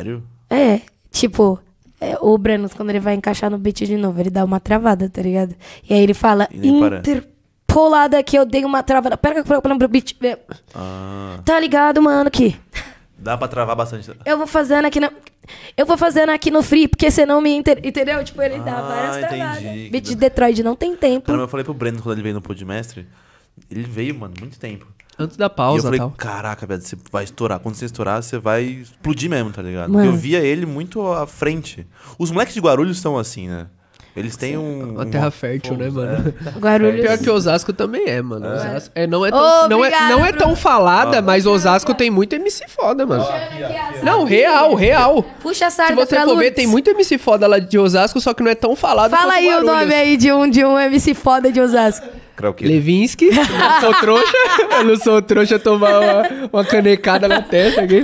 Sério? É, tipo, é, o Breno quando ele vai encaixar no beat de novo, ele dá uma travada, tá ligado? E aí ele fala, interpolada que eu dei uma travada. Pera que eu pro beat. É. Ah. Tá ligado, mano, que... Dá pra travar bastante. Eu vou fazendo aqui Eu vou fazendo aqui no free, porque senão me... Inter... Entendeu? Tipo, ele dá ah, várias entendi. travadas. Beat de Detroit não tem tempo. Caramba, eu falei pro Breno quando ele veio no mestre Ele veio, mano, muito tempo. Antes da pausa, e eu falei, tal. caraca, velho, você vai estourar. Quando você estourar, você vai explodir mesmo, tá ligado? Mano. eu via ele muito à frente. Os moleques de Guarulhos são assim, né? Eles têm um. Uma terra fértil, né, mano? É. Guarulhos. Pior que Osasco também é, mano. É. Osasco, é, não, é tão, não, é, não é tão falada, ah, mas Osasco tem muito MC foda, mano. Não, real, real. Puxa a sarda Se você for ver, tem muito MC foda lá de Osasco, só que não é tão falado Fala aí Guarulhos. o nome aí de um, de um MC foda de Osasco. Levinsky, o quê? não sou trouxa. Eu não sou trouxa tomar uma, uma canecada na testa aqui.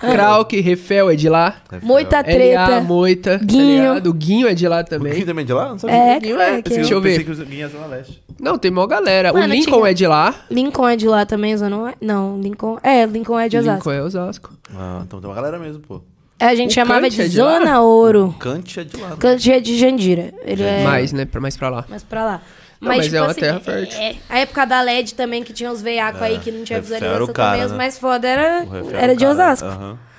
Krauk, Refel é de lá. Refel. Moita Treta. Moita. Guinho. Tá Guinho é de lá também. O Guinho também é de lá? Não sabia. É, Guinho é. é que... Deixa eu ver. Que Guinho é Zona Leste. Não, tem mó galera. Mano, o Lincoln tinha... é de lá. Lincoln é de lá também, Zona Oeste. Não, Lincoln... É, Lincoln é de Osasco. Lincoln é Osasco. Ah, então tem uma galera mesmo, pô. A gente o chamava de, é de Zona lá? Ouro. Cante é de lá. Cante é de Jandira. Ele é... Mais, né? Mais pra lá. Mais pra lá. Não, mas, mas tipo, é uma assim, terra fértil. É, a época da LED também, que tinha os veiacos é, aí que não tinha visualização também, os né? mais foda era, era de Osasco. É,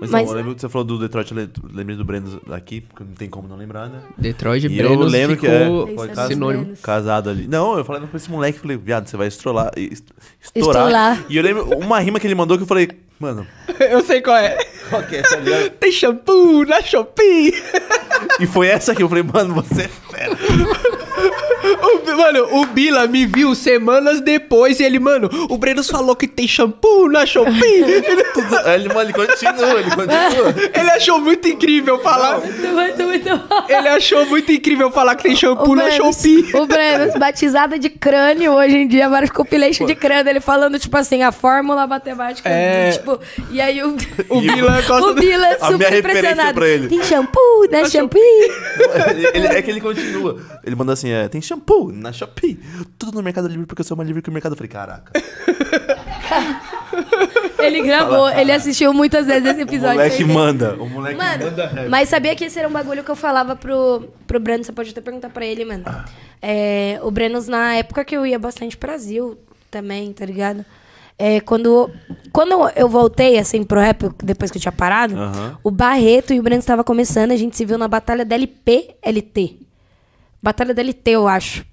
mas, mas eu lembro que você falou do Detroit, lembrei do Breno aqui, porque não tem como não lembrar, né? Detroit e Breno eu lembro que é, foi é sinônimo. casado ali. Não, eu falei pra esse moleque, falei, viado, você vai estrolar, estourar. Estoular. E eu lembro uma rima que ele mandou que eu falei, mano... eu sei qual é. Qual que é essa ali? Tem shampoo na Shopee. e foi essa que eu falei, mano, você é fera. O, mano, o Bila me viu semanas depois e ele, mano, o Breno falou que tem shampoo na Shopee. ele, tudo, ele, mano, ele continua, ele continua. ele achou muito incrível falar. Muito, muito, muito Ele achou muito incrível falar que tem shampoo na Brenos, Shopee. O Breno, batizada de crânio hoje em dia, agora ficou compilation de crânio, ele falando, tipo assim, a fórmula matemática. É... Tipo, e aí o, o Bila gosta O Bila é super impressionado. Pra ele. Tem shampoo na Shopee. Shopee. Ele, ele, é que ele continua. Ele manda assim, é, tem shampoo shampoo na Shopee. Tudo no Mercado Livre porque eu sou mais livre que o mercado. Eu falei, caraca. ele gravou, ele assistiu muitas vezes esse episódio. O moleque manda. O moleque mano, manda rap. Mas sabia que esse era um bagulho que eu falava pro, pro Breno. Você pode até perguntar pra ele, mano. Ah. É, o Brenos, na época que eu ia bastante Brasil também, tá ligado? É, quando, quando eu voltei, assim, pro rap, depois que eu tinha parado, uhum. o Barreto e o Breno estavam começando, a gente se viu na batalha da LPLT. Batalha da LT, eu acho.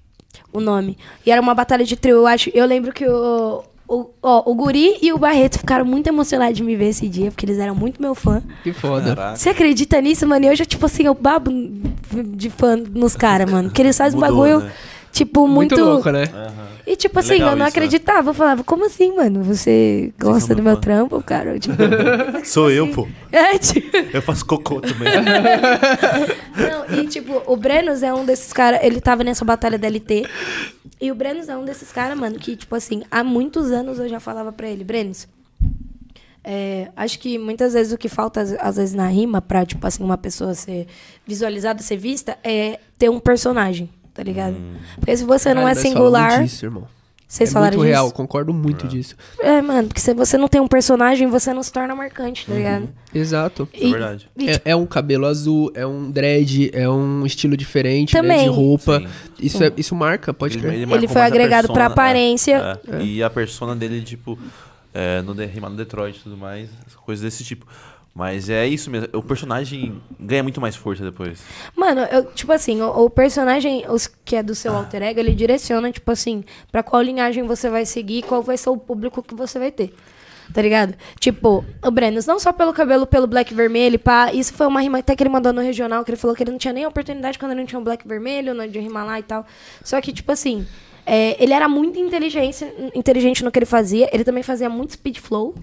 O nome. E era uma batalha de trio, eu acho. Eu lembro que o, o, ó, o Guri e o Barreto ficaram muito emocionados de me ver esse dia, porque eles eram muito meu fã. Que foda. Caraca. Você acredita nisso, mano? E hoje, tipo assim, eu babo de fã nos caras, mano. Que eles fazem um bagulho. Né? Tipo, muito. Muito louco, né? Uhum. E tipo é assim, eu não isso, né? acreditava. Né? Eu falava, como assim, mano? Você gosta do meu fã. trampo, cara? Tipo, Sou assim. eu, pô. É, tipo... Eu faço cocô também. não, e tipo, o Brenos é um desses caras. Ele tava nessa batalha da LT. E o Brenos é um desses caras, mano, que, tipo assim, há muitos anos eu já falava pra ele, Brenos. É, acho que muitas vezes o que falta, às vezes, na rima, pra, tipo assim, uma pessoa ser visualizada, ser vista, é ter um personagem tá ligado? Hum. Porque se você não é singular. Disso, irmão. Vocês é falaram muito disso? real, concordo muito é. disso. É, mano, porque se você não tem um personagem, você não se torna marcante, tá uhum. ligado? Exato. E, é verdade. E... É, tipo é, um cabelo azul, é um dread, é um estilo diferente Também. Né, de roupa. Isso, É, isso marca, pode ele, crer. Ele, ele foi agregado persona, pra é, aparência. É. É. E a persona dele, tipo, no Detroit e tudo mais, coisas desse tipo. Mas é isso mesmo. O personagem ganha muito mais força depois. Mano, eu, tipo assim, o, o, personagem os, que é do seu ah. alter ego, ele direciona, tipo assim, para qual linhagem você vai seguir qual vai ser o público que você vai ter. Tá ligado? Tipo, o Brenos, não só pelo cabelo, pelo black vermelho, pá. Isso foi uma rima até que ele mandou no regional, que ele falou que ele não tinha nem oportunidade quando ele não tinha um black vermelho, não de rimar lá e tal. Só que, tipo assim, é, ele era muito inteligente, inteligente no que ele fazia. Ele também fazia muito speed flow,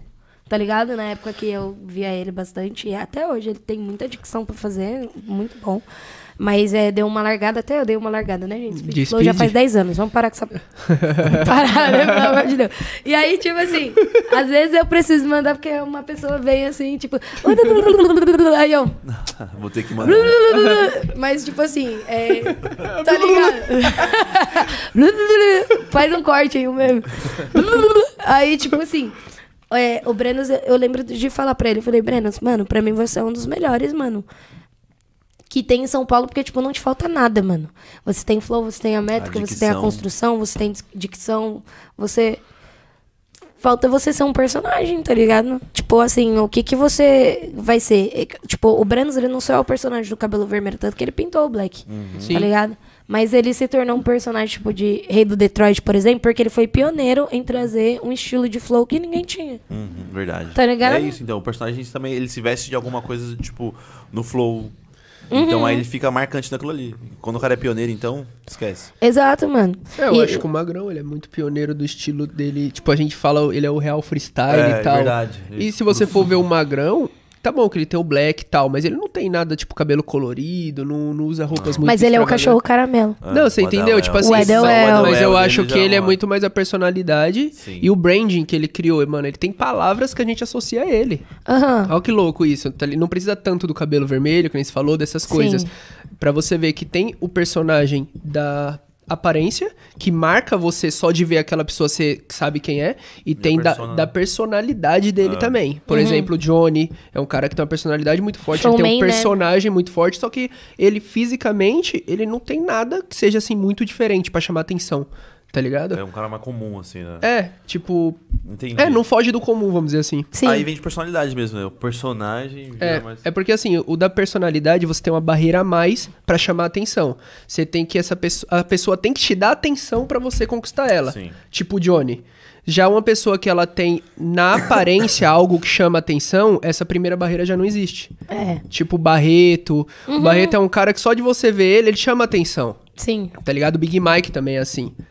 tá ligado? Na época que eu via ele bastante, e até hoje ele tem muita dicção para fazer, muito bom. Mas é, deu uma largada, até eu dei uma largada, né, gente? Speed, speed. já faz 10 anos, vamos parar com essa. parar, né? Pelo amor de Deus. E aí, tipo assim, às vezes eu preciso mandar porque uma pessoa vem assim, tipo. Aí eu. Vou ter que mandar. Mas, tipo assim, é... tá ligado? faz um corte aí, o mesmo. Aí, tipo assim. É, o Breno eu lembro de falar pra ele, eu falei, Breno mano, pra mim você é um dos melhores, mano. Que tem em São Paulo, porque, tipo, não te falta nada, mano. Você tem flow, você tem a métrica, a você tem a construção, você tem dicção, você. Falta você ser um personagem, tá ligado? Tipo, assim, o que que você vai ser? É, tipo, o Brenos, ele não só é o personagem do cabelo vermelho, tanto que ele pintou o black. Uhum. Tá ligado? Sim. Mas ele se tornou um personagem tipo de Rei do Detroit, por exemplo, porque ele foi pioneiro em trazer um estilo de flow que ninguém tinha. Uhum, verdade. Tá ligado? É isso, então. O personagem também ele se veste de alguma coisa, tipo, no flow. Uhum. Então aí ele fica marcante naquilo ali. Quando o cara é pioneiro, então, esquece. Exato, mano. É, eu e... acho que o Magrão, ele é muito pioneiro do estilo dele. Tipo, a gente fala, ele é o real freestyle é, e tal. É Verdade. E se você for ver o Magrão, Tá bom que ele tem o black e tal, mas ele não tem nada, tipo, cabelo colorido, não, não usa roupas não. Ah. muito. Mas ele é o cachorro caramelo. Ah, não, você entendeu? É tipo assim, é o Adel mas eu é acho que ele é muito mais a personalidade Sim. e o branding que ele criou, mano. Ele tem palavras que a gente associa a ele. Uhum. Olha que louco isso. Ele tá não precisa tanto do cabelo vermelho, que nem gente falou, dessas coisas. para você ver que tem o personagem da aparência, que marca você só de ver aquela pessoa, você sabe quem é, e, tem persona. da, da, né? personalidade dele ah. também. Por uhum. exemplo, o Johnny é um cara que tem uma personalidade muito forte, ele tem um né? personagem né? muito forte, só que ele fisicamente, ele não tem nada que seja assim muito diferente para chamar atenção tá ligado? É um cara mais comum, assim, né? É, tipo. Entendi. É, não foge do comum, vamos dizer assim. Sim. Aí vem de personalidade mesmo, né? O personagem. É, mais... é porque assim, o da personalidade você tem uma barreira a mais para chamar atenção. Você tem que essa pessoa. A pessoa tem que te dar atenção para você conquistar ela. Sim. Tipo o Johnny. Já uma pessoa que ela tem na aparência algo que chama atenção, essa primeira barreira já não existe. É. Tipo o Barreto. Uhum. O Barreto é um cara que só de você ver ele, ele chama atenção. Sim. Tá ligado? O Big Mike também é assim.